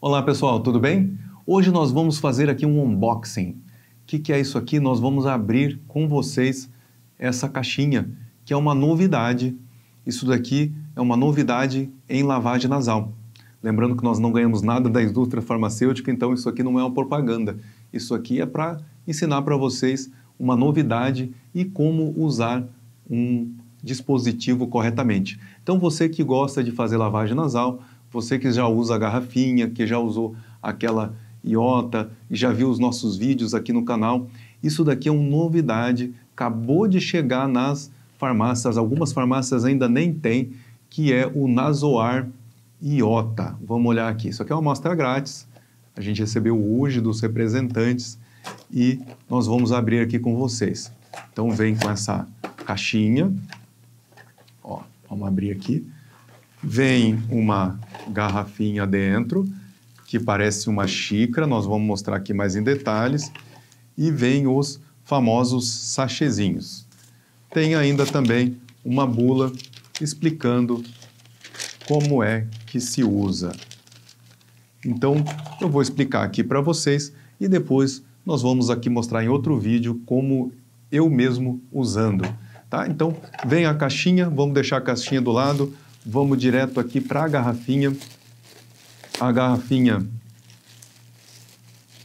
Olá pessoal, tudo bem? Hoje nós vamos fazer aqui um unboxing. O que, que, é isso aqui? Nós vamos abrir com vocês essa caixinha, que é uma novidade. Isso daqui é uma novidade em lavagem nasal. Lembrando que nós não ganhamos nada da indústria farmacêutica, então isso aqui não é uma propaganda. Isso aqui é para ensinar para vocês uma novidade e como usar um dispositivo corretamente. Então você que gosta de fazer lavagem nasal, você que já usa a garrafinha, que já usou aquela iota e já viu os nossos vídeos aqui no canal, isso daqui é uma novidade, acabou de chegar nas farmácias, algumas farmácias ainda nem tem, que é o Nasoar Iota. Vamos olhar aqui. Isso aqui é uma amostra grátis. A gente recebeu hoje dos representantes e nós vamos abrir aqui com vocês. Então vem com essa caixinha. Ó, vamos abrir aqui. Vem uma garrafinha dentro, que parece uma xícara, nós vamos mostrar aqui mais em detalhes, e vem os famosos sachezinhos. Tem ainda também uma bula explicando como é que se usa. Então, eu vou explicar aqui para vocês e depois nós vamos aqui mostrar em outro vídeo como eu mesmo usando. Tá? Então, vem a caixinha, vamos deixar a caixinha do lado vamos direto aqui para a garrafinha. A garrafinha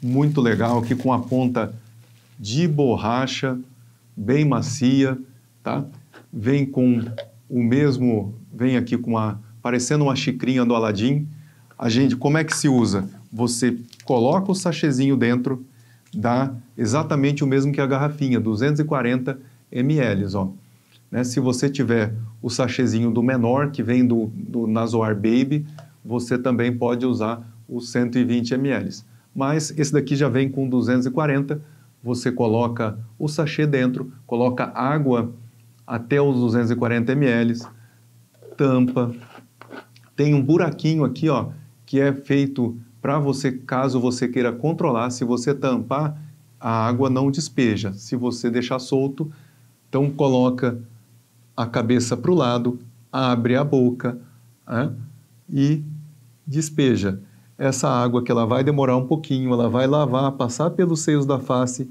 muito legal aqui com a ponta de borracha, bem macia, tá? Vem com o mesmo, vem aqui com a parecendo uma xicrinha do Aladim. A gente, como é que se usa? Você coloca o sachêzinho dentro, dá exatamente o mesmo que a garrafinha, 240 ml, ó. Né? Se você tiver o sachezinho do menor, que vem do, do Nasoar Baby, você também pode usar os 120 ml. Mas esse daqui já vem com 240, você coloca o sachê dentro, coloca água até os 240 ml, tampa. Tem um buraquinho aqui, ó, que é feito para você, caso você queira controlar, se você tampar, a água não despeja. Se você deixar solto, então coloca a cabeça para o lado, abre a boca né? e despeja. Essa água que ela vai demorar um pouquinho, ela vai lavar, passar pelos seios da face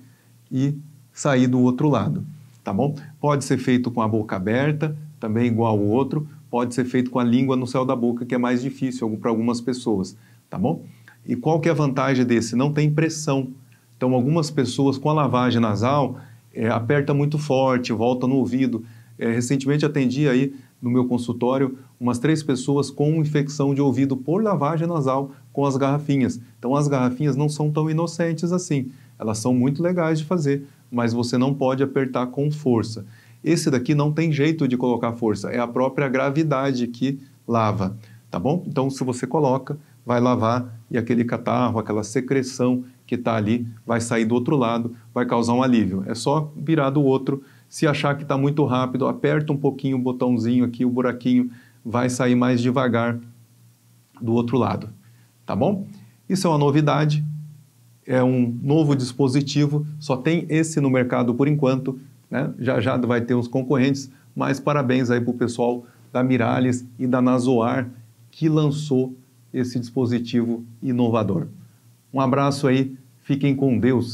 e sair do outro lado, tá bom? Pode ser feito com a boca aberta, também igual ao outro, pode ser feito com a língua no céu da boca, que é mais difícil para algumas pessoas, tá bom? E qual que é a vantagem desse? Não tem pressão. Então, algumas pessoas com a lavagem nasal é, aperta muito forte, volta no ouvido. É, recentemente atendi aí no meu consultório umas três pessoas com infecção de ouvido por lavagem nasal com as garrafinhas. Então as garrafinhas não são tão inocentes assim. Elas são muito legais de fazer, mas você não pode apertar com força. Esse daqui não tem jeito de colocar força, é a própria gravidade que lava, tá bom? Então se você coloca, vai lavar e aquele catarro, aquela secreção que está ali vai sair do outro lado, vai causar um alívio. É só virar do outro se achar que está muito rápido, aperta um pouquinho o botãozinho aqui, o buraquinho vai sair mais devagar do outro lado, tá bom? Isso é uma novidade, é um novo dispositivo, só tem esse no mercado por enquanto, né? já já vai ter uns concorrentes, mas parabéns aí para o pessoal da Miralles e da Nazoar que lançou esse dispositivo inovador. Um abraço aí, fiquem com Deus.